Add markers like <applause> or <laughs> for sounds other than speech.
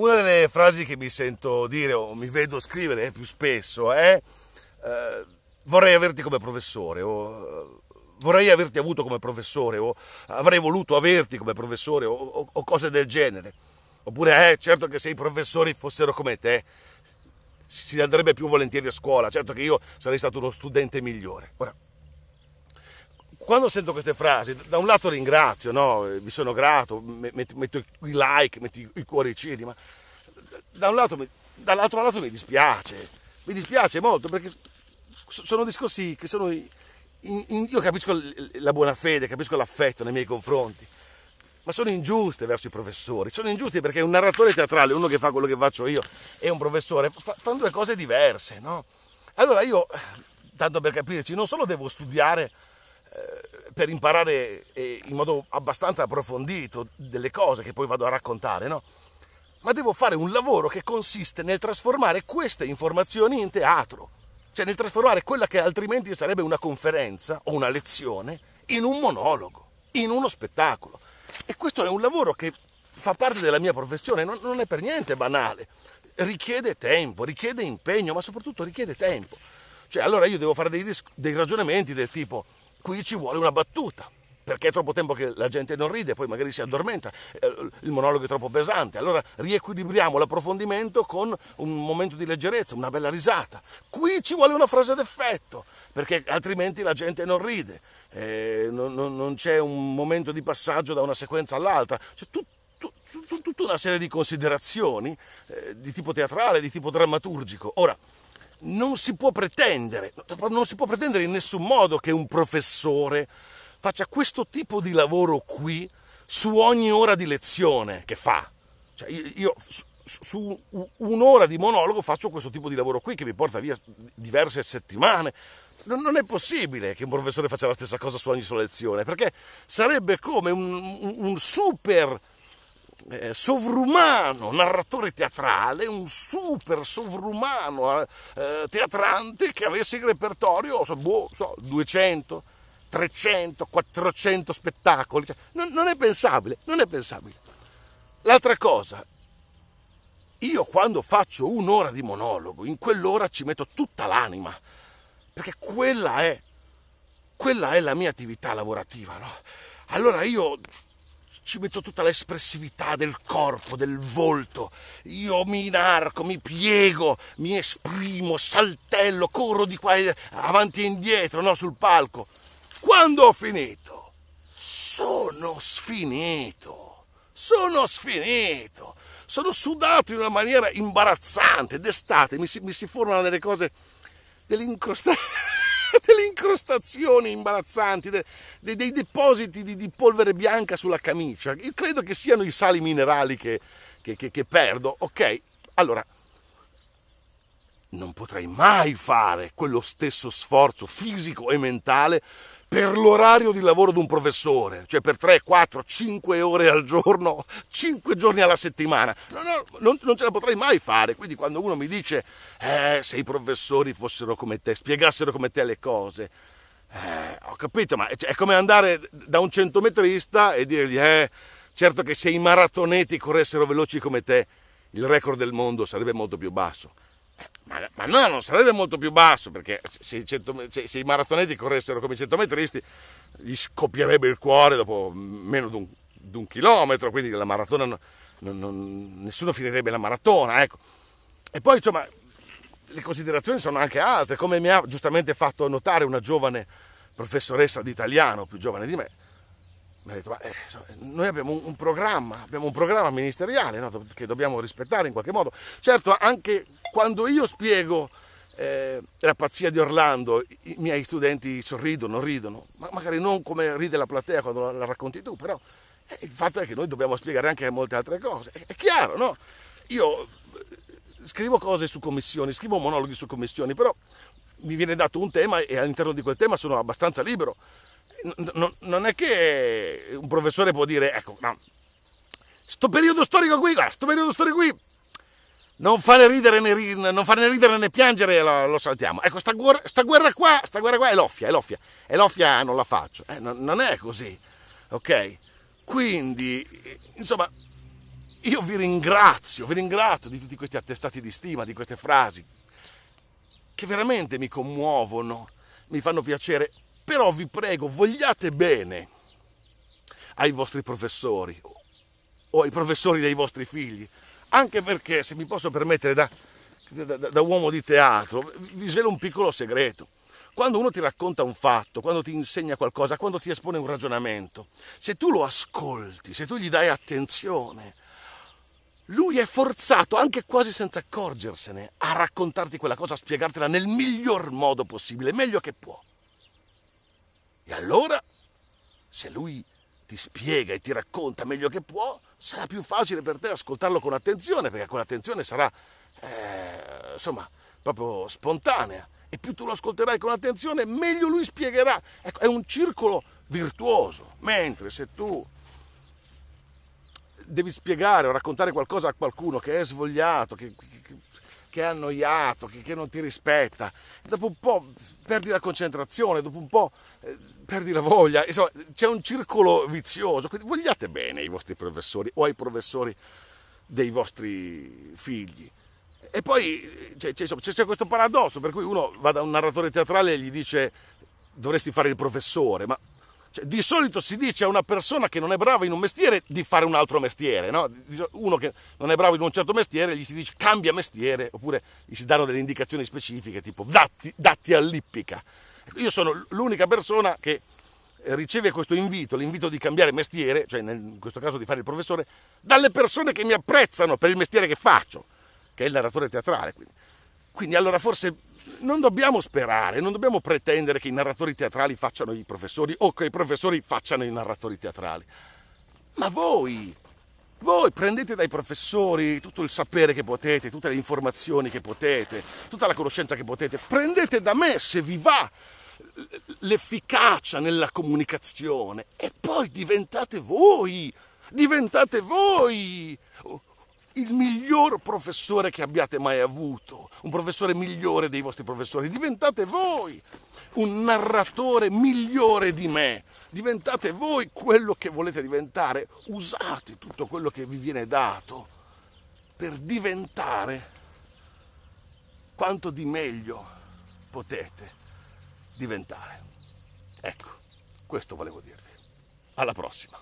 Una delle frasi che mi sento dire o mi vedo scrivere più spesso è eh, vorrei averti come professore o eh, vorrei averti avuto come professore o avrei voluto averti come professore o, o, o cose del genere. Oppure eh, certo che se i professori fossero come te si andrebbe più volentieri a scuola, certo che io sarei stato uno studente migliore. Ora, quando sento queste frasi, da un lato ringrazio, no? vi eh, sono grato, metto, i like, metto i cuoricini, ma da un lato, dall'altro lato mi dispiace, mi dispiace molto perché sono discorsi che sono... In, in, io capisco la buona fede, capisco l'affetto nei miei confronti, ma sono ingiuste verso i professori, sono ingiuste perché un narratore teatrale, uno che fa quello che faccio io, e un professore, fa, fanno due cose diverse, no? Allora io, tanto per capirci, non solo devo studiare eh, per imparare eh, in modo abbastanza approfondito delle cose che poi vado a raccontare, no? Ma devo fare un lavoro che consiste nel trasformare queste informazioni in teatro, cioè nel trasformare quella che altrimenti sarebbe una conferenza o una lezione in un monologo, in uno spettacolo. E questo è un lavoro che fa parte della mia professione, non, non è per niente banale, richiede tempo, richiede impegno, ma soprattutto richiede tempo. Cioè allora io devo fare dei, dei ragionamenti del tipo qui ci vuole una battuta perché è troppo tempo che la gente non ride, poi magari si addormenta, eh, il monologo è troppo pesante. Allora riequilibriamo l'approfondimento con un momento di leggerezza, una bella risata. Qui ci vuole una frase d'effetto, perché altrimenti la gente non ride, eh, non, non, non, c'è un momento di passaggio da una sequenza all'altra. C'è tut, tut, tut, tutta una serie di considerazioni eh, di tipo teatrale, di tipo drammaturgico. Ora, non si può pretendere, non si può pretendere in nessun modo che un professore faccia questo tipo di lavoro qui su ogni ora di lezione che fa. Cioè io, su, su un'ora di monologo faccio questo tipo di lavoro qui che mi porta via diverse settimane. Non è possibile che un professore faccia la stessa cosa su ogni sua lezione, perché sarebbe come un, un super eh, sovrumano narratore teatrale, un super sovrumano eh, teatrante che avesse in repertorio, so, boh, so, 200, 300, 400 spettacoli. Cioè, non, non è pensabile, non è pensabile. L'altra cosa, io quando faccio un'ora di monologo, in quell'ora ci metto tutta l'anima, perché quella è, quella è la mia attività lavorativa. No? Allora io ci metto tutta l'espressività del corpo, del volto. Io mi inarco, mi piego, mi esprimo, saltello, corro di qua e avanti e indietro, no, sul palco. Quando ho finito? Sono sfinito. Sono sfinito. Sono sudato in una maniera imbarazzante. D'estate mi si, mi si formano delle cose, delle incrostazioni <laughs> delle incrostazioni imbarazzanti, dei, dei, dei depositi di, di, polvere bianca sulla camicia. Io credo che siano i sali minerali che, che, che, che perdo. Ok, allora non potrei mai fare quello stesso sforzo fisico e mentale per l'orario di lavoro di un professore, cioè per 3, 4, 5 ore al giorno, 5 <laughs> giorni alla settimana. No, no, non, non ce la potrei mai fare. Quindi quando uno mi dice, eh, se i professori fossero come te, spiegassero come te le cose, eh, ho capito, ma è cioè, come andare da un centometrista e dirgli, eh, certo che se i maratoneti corressero veloci come te, il record del mondo sarebbe molto più basso. Ma, ma, no, non sarebbe molto più basso, perché se, i, cento, se, se i maratoneti corressero come i centometristi, gli scoppierebbe il cuore dopo meno di un, di un chilometro, quindi la maratona, non, non, nessuno finirebbe la maratona, ecco. E poi, insomma, le considerazioni sono anche altre, come mi ha giustamente fatto notare una giovane professoressa di italiano, più giovane di me, mi ha detto, ma eh, noi abbiamo un, un, programma, abbiamo un programma ministeriale no, che dobbiamo rispettare in qualche modo. Certo, anche quando io spiego eh, la pazzia di Orlando, i miei studenti sorridono, ridono, ma magari non come ride la platea quando la, racconti tu, però eh, il fatto è che noi dobbiamo spiegare anche molte altre cose, è, è chiaro, no? Io eh, scrivo cose su commissioni, scrivo monologhi su commissioni, però mi viene dato un tema e all'interno di quel tema sono abbastanza libero. Non, è che un professore può dire, ecco, no, sto periodo storico qui, guarda, sto periodo storico qui, non farne ridere né, ri, ridere né piangere, lo, lo, saltiamo. Ecco, sta guerra, sta guerra qua, sta guerra qua è l'offia, è l'offia, è l'offia ah, non la faccio, eh, non, non è così, ok? Quindi, insomma, io vi ringrazio, vi ringrazio di tutti questi attestati di stima, di queste frasi, che veramente mi commuovono, mi fanno piacere, però vi prego, vogliate bene ai vostri professori o ai professori dei vostri figli, anche perché, se mi posso permettere da, da, da uomo di teatro, vi svelo un piccolo segreto. Quando uno ti racconta un fatto, quando ti insegna qualcosa, quando ti espone un ragionamento, se tu lo ascolti, se tu gli dai attenzione, lui è forzato, anche quasi senza accorgersene, a raccontarti quella cosa, a spiegartela nel miglior modo possibile, meglio che può. E allora, se lui ti spiega e ti racconta meglio che può, sarà più facile per te ascoltarlo con attenzione, perché quell'attenzione sarà, eh, insomma, proprio spontanea. E più tu lo ascolterai con attenzione, meglio lui spiegherà. Ecco, è un circolo virtuoso. Mentre se tu devi spiegare o raccontare qualcosa a qualcuno che è svogliato, che, che, che che è annoiato, che, che non ti rispetta. Dopo un po' perdi la concentrazione, dopo un po' eh, perdi la voglia. Insomma, c'è un circolo vizioso. Quindi vogliate bene ai vostri professori o ai professori dei vostri figli. E poi c'è, cioè, cioè, c'è, c'è questo paradosso per cui uno va da un narratore teatrale e gli dice dovresti fare il professore, ma cioè, di solito si dice a una persona che non è brava in un mestiere di fare un altro mestiere, no? uno che non è bravo in un certo mestiere gli si dice cambia mestiere oppure gli si danno delle indicazioni specifiche tipo datti, datti all'ippica. Io sono l'unica persona che eh, riceve questo invito, l'invito di cambiare mestiere, cioè in questo caso di fare il professore, dalle persone che mi apprezzano per il mestiere che faccio, che è il narratore teatrale. Quindi. Quindi allora forse non dobbiamo sperare, non dobbiamo pretendere che i narratori teatrali facciano i professori o che i professori facciano i narratori teatrali. Ma voi, voi prendete dai professori tutto il sapere che potete, tutte le informazioni che potete, tutta la conoscenza che potete, prendete da me se vi va l'efficacia nella comunicazione e poi diventate voi, diventate voi il miglior professore che abbiate mai avuto, un professore migliore dei vostri professori. Diventate voi un narratore migliore di me. Diventate voi quello che volete diventare. Usate tutto quello che vi viene dato per diventare quanto di meglio potete diventare. Ecco, questo volevo dirvi. Alla prossima.